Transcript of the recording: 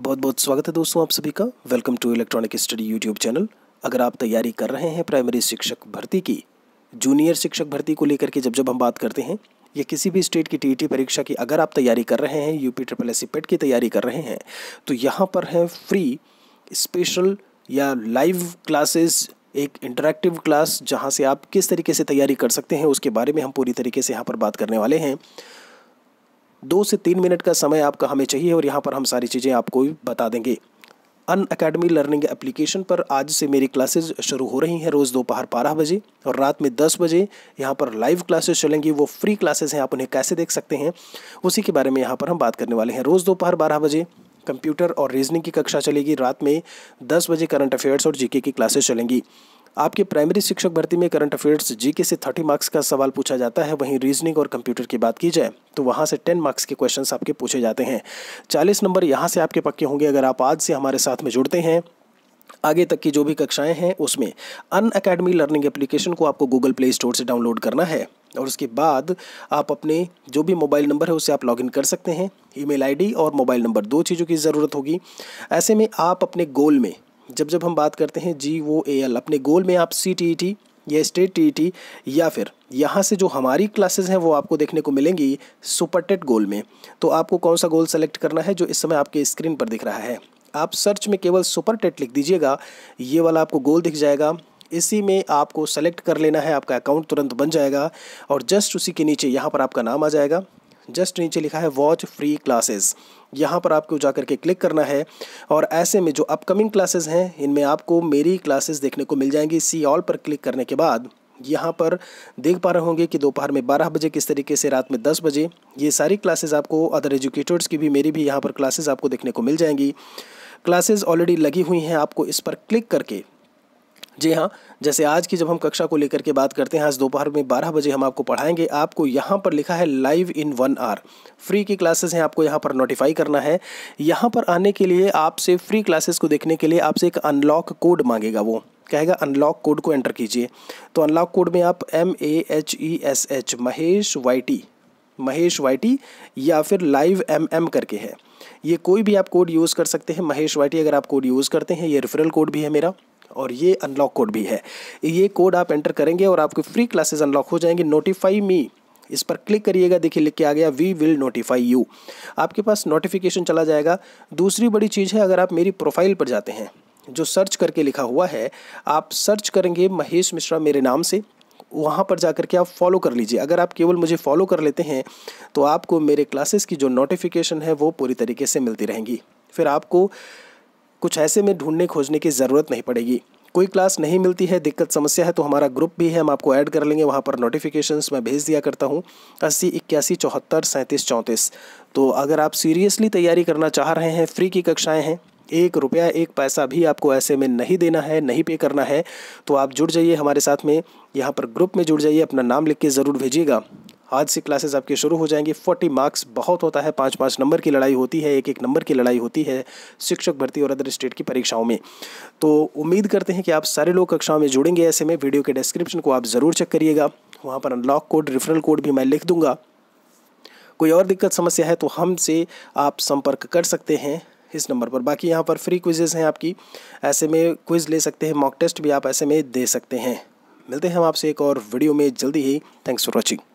बहुत बहुत स्वागत है दोस्तों आप सभी का welcome to electronic study YouTube channel अगर आप तैयारी कर रहे हैं प्राइमरी शिक्षक भर्ती की जूनियर शिक्षक भर्ती को लेकर के जब जब हम बात करते हैं या किसी भी स्टेट की टी e परीक्षा की अगर आप तैयारी कर रहे हैं यूपी ट्रिपल एस पेट की तैयारी कर रहे हैं तो यहाँ पर है फ्री स्पेशल या लाइव क्लासेस एक इंटरेक्टिव क्लास जहाँ से आप किस तरीके से तैयारी कर सकते हैं उसके बारे में हम पूरी तरीके से यहाँ पर बात करने वाले हैं दो से तीन मिनट का समय आपका हमें चाहिए और यहाँ पर हम सारी चीज़ें आपको भी बता देंगे अन अकेडमी लर्निंग एप्लीकेशन पर आज से मेरी क्लासेज शुरू हो रही हैं रोज़ दोपहर बारह बजे और रात में दस बजे यहाँ पर लाइव क्लासेज चलेंगी वो फ्री क्लासेज हैं आप उन्हें कैसे देख सकते हैं उसी के बारे में यहाँ पर हम बात करने वाले हैं रोज़ दोपहर बारह बजे कंप्यूटर और रीजनिंग की कक्षा चलेगी रात में दस बजे करंट अफेयर्स और जीके की क्लासेस चलेंगी आपके प्राइमरी शिक्षक भर्ती में करंट अफेयर्स जीके से थर्टी मार्क्स का सवाल पूछा जाता है वहीं रीजनिंग और कंप्यूटर की बात की जाए तो वहाँ से टेन मार्क्स के क्वेश्चन आपके पूछे जाते हैं चालीस नंबर यहाँ से आपके पक्के होंगे अगर आप आज से हमारे साथ में जुड़ते हैं आगे तक की जो भी कक्षाएं हैं उसमें अन अकेडमी लर्निंग एप्लीकेशन को आपको गूगल प्ले स्टोर से डाउनलोड करना है और उसके बाद आप अपने जो भी मोबाइल नंबर है उसे आप लॉगिन कर सकते हैं ईमेल आईडी और मोबाइल नंबर दो चीज़ों की ज़रूरत होगी ऐसे में आप अपने गोल में जब जब हम बात करते हैं जी वो ए एल अपने गोल में आप सी टी ई टी या स्टेट टी टी e या फिर यहाँ से जो हमारी क्लासेस हैं वो आपको देखने को मिलेंगी सुपर टेट गोल में तो आपको कौन सा गोल सेलेक्ट करना है जो इस समय आपके स्क्रीन पर दिख रहा है आप सर्च में केवल सुपर टेट लिख दीजिएगा ये वाला आपको गोल दिख जाएगा इसी में आपको सेलेक्ट कर लेना है आपका अकाउंट तुरंत बन जाएगा और जस्ट उसी के नीचे यहाँ पर आपका नाम आ जाएगा जस्ट नीचे लिखा है वॉच फ्री क्लासेस यहाँ पर आपको जा के क्लिक करना है और ऐसे में जो अपकमिंग क्लासेस हैं इनमें आपको मेरी क्लासेस देखने को मिल जाएंगी सी ऑल पर क्लिक करने के बाद यहाँ पर देख पा रहे होंगे कि दोपहर में 12 बजे किस तरीके से रात में 10 बजे ये सारी क्लासेस आपको अदर एजुकेटर्स की भी मेरी भी यहाँ पर क्लासेस आपको देखने को मिल जाएंगी क्लासेस ऑलरेडी लगी हुई हैं आपको इस पर क्लिक करके जी हाँ जैसे आज की जब हम कक्षा को लेकर के बात करते हैं आज दोपहर में बारह बजे हम आपको पढ़ाएंगे आपको यहाँ पर लिखा है लाइव इन वन आर फ्री की क्लासेस हैं आपको यहाँ पर नोटिफाई करना है यहाँ पर आने के लिए आपसे फ्री क्लासेस को देखने के लिए आपसे एक अनलॉक कोड मांगेगा वो कहेगा अनलॉक कोड को एंटर कीजिए तो अनलॉक कोड में आप M A H E S H Mahesh Y T Mahesh T या फिर लाइव एम एम करके है ये कोई भी आप कोड यूज़ कर सकते हैं महेश टी अगर आप कोड यूज़ करते हैं ये रेफरल कोड भी है मेरा और ये अनलॉक कोड भी है ये कोड आप एंटर करेंगे और आपके फ्री क्लासेस अनलॉक हो जाएंगे नोटिफाई मी इस पर क्लिक करिएगा देखिए लिख के आ गया वी विल नोटिफाई यू आपके पास नोटिफिकेशन चला जाएगा दूसरी बड़ी चीज़ है अगर आप मेरी प्रोफाइल पर जाते हैं जो सर्च करके लिखा हुआ है आप सर्च करेंगे महेश मिश्रा मेरे नाम से वहाँ पर जा के आप फॉलो कर लीजिए अगर आप केवल मुझे फॉलो कर लेते हैं तो आपको मेरे क्लासेस की जो नोटिफिकेशन है वो पूरी तरीके से मिलती रहेंगी फिर आपको कुछ ऐसे में ढूंढने खोजने की ज़रूरत नहीं पड़ेगी कोई क्लास नहीं मिलती है दिक्कत समस्या है तो हमारा ग्रुप भी है हम आपको ऐड कर लेंगे वहाँ पर नोटिफिकेशंस मैं भेज दिया करता हूँ अस्सी इक्यासी चौहत्तर सैंतीस चौंतीस तो अगर आप सीरियसली तैयारी करना चाह रहे हैं फ्री की कक्षाएँ हैं एक रुपया एक पैसा भी आपको ऐसे में नहीं देना है नहीं पे करना है तो आप जुड़ जाइए हमारे साथ में यहाँ पर ग्रुप में जुड़ जाइए अपना नाम लिख के ज़रूर भेजिएगा आज से क्लासेस आपके शुरू हो जाएंगे फोर्टी मार्क्स बहुत होता है पाँच पाँच नंबर की लड़ाई होती है एक एक नंबर की लड़ाई होती है शिक्षक भर्ती और अदर स्टेट की परीक्षाओं में तो उम्मीद करते हैं कि आप सारे लोग कक्षाओं में जुड़ेंगे ऐसे में वीडियो के डिस्क्रिप्शन को आप ज़रूर चेक करिएगा वहाँ पर अनलॉक कोड रेफरल कोड भी मैं लिख दूँगा कोई और दिक्कत समस्या है तो हमसे आप संपर्क कर सकते हैं इस नंबर पर बाकी यहाँ पर फ्री क्विजेज़ हैं आपकी ऐसे में क्विज़ ले सकते हैं मॉक टेस्ट भी आप ऐसे में दे सकते हैं मिलते हैं हम आपसे एक और वीडियो में जल्दी ही थैंक्स फॉर वॉचिंग